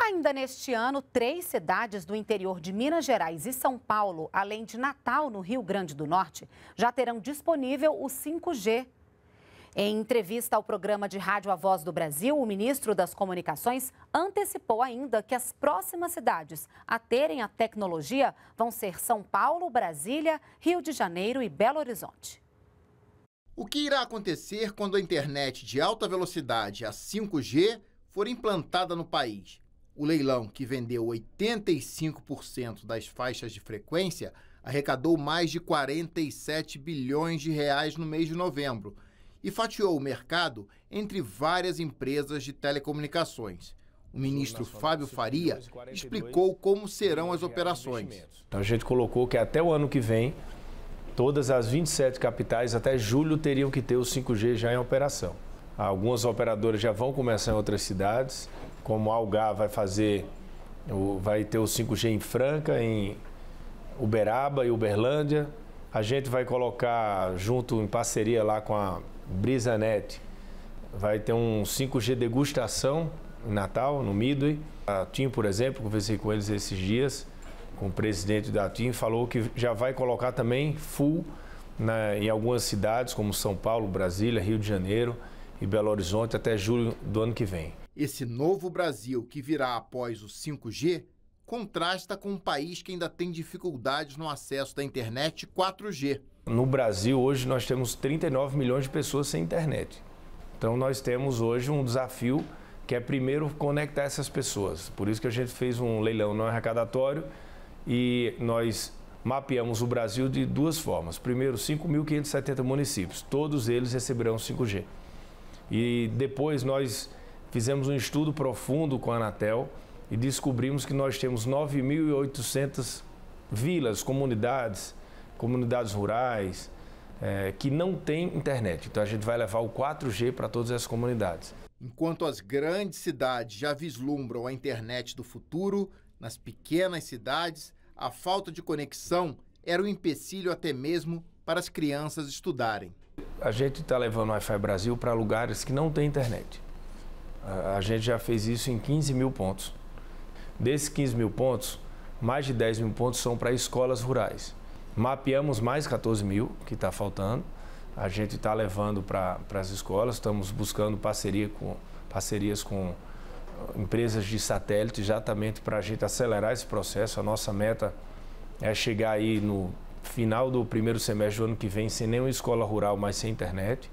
Ainda neste ano, três cidades do interior de Minas Gerais e São Paulo, além de Natal, no Rio Grande do Norte, já terão disponível o 5G. Em entrevista ao programa de rádio A Voz do Brasil, o ministro das Comunicações antecipou ainda que as próximas cidades a terem a tecnologia vão ser São Paulo, Brasília, Rio de Janeiro e Belo Horizonte. O que irá acontecer quando a internet de alta velocidade, a 5G, for implantada no país? O leilão, que vendeu 85% das faixas de frequência, arrecadou mais de 47 bilhões de reais no mês de novembro e fatiou o mercado entre várias empresas de telecomunicações. O ministro Fábio Faria explicou como serão as operações. Então a gente colocou que até o ano que vem, todas as 27 capitais, até julho, teriam que ter o 5G já em operação. Algumas operadoras já vão começar em outras cidades, como a Algar vai fazer, vai ter o 5G em Franca, em Uberaba e Uberlândia. A gente vai colocar junto em parceria lá com a Brisanet, vai ter um 5G degustação em Natal, no Midway. A TIM, por exemplo, conversei com eles esses dias, com o presidente da TIM, falou que já vai colocar também full na, em algumas cidades como São Paulo, Brasília, Rio de Janeiro e Belo Horizonte até julho do ano que vem. Esse novo Brasil que virá após o 5G contrasta com um país que ainda tem dificuldades no acesso da internet 4G. No Brasil, hoje, nós temos 39 milhões de pessoas sem internet. Então, nós temos hoje um desafio que é primeiro conectar essas pessoas. Por isso que a gente fez um leilão não arrecadatório e nós mapeamos o Brasil de duas formas. Primeiro, 5.570 municípios, todos eles receberão 5G. E depois nós fizemos um estudo profundo com a Anatel e descobrimos que nós temos 9.800 vilas, comunidades, comunidades rurais, é, que não tem internet. Então a gente vai levar o 4G para todas as comunidades. Enquanto as grandes cidades já vislumbram a internet do futuro, nas pequenas cidades, a falta de conexão era um empecilho até mesmo para as crianças estudarem. A gente está levando o Wi-Fi Brasil para lugares que não têm internet. A gente já fez isso em 15 mil pontos. Desses 15 mil pontos, mais de 10 mil pontos são para escolas rurais. Mapeamos mais 14 mil que está faltando. A gente está levando para as escolas, estamos buscando parceria com, parcerias com uh, empresas de satélite exatamente para a gente acelerar esse processo. A nossa meta é chegar aí no final do primeiro semestre do ano que vem sem nenhuma escola rural, mas sem internet.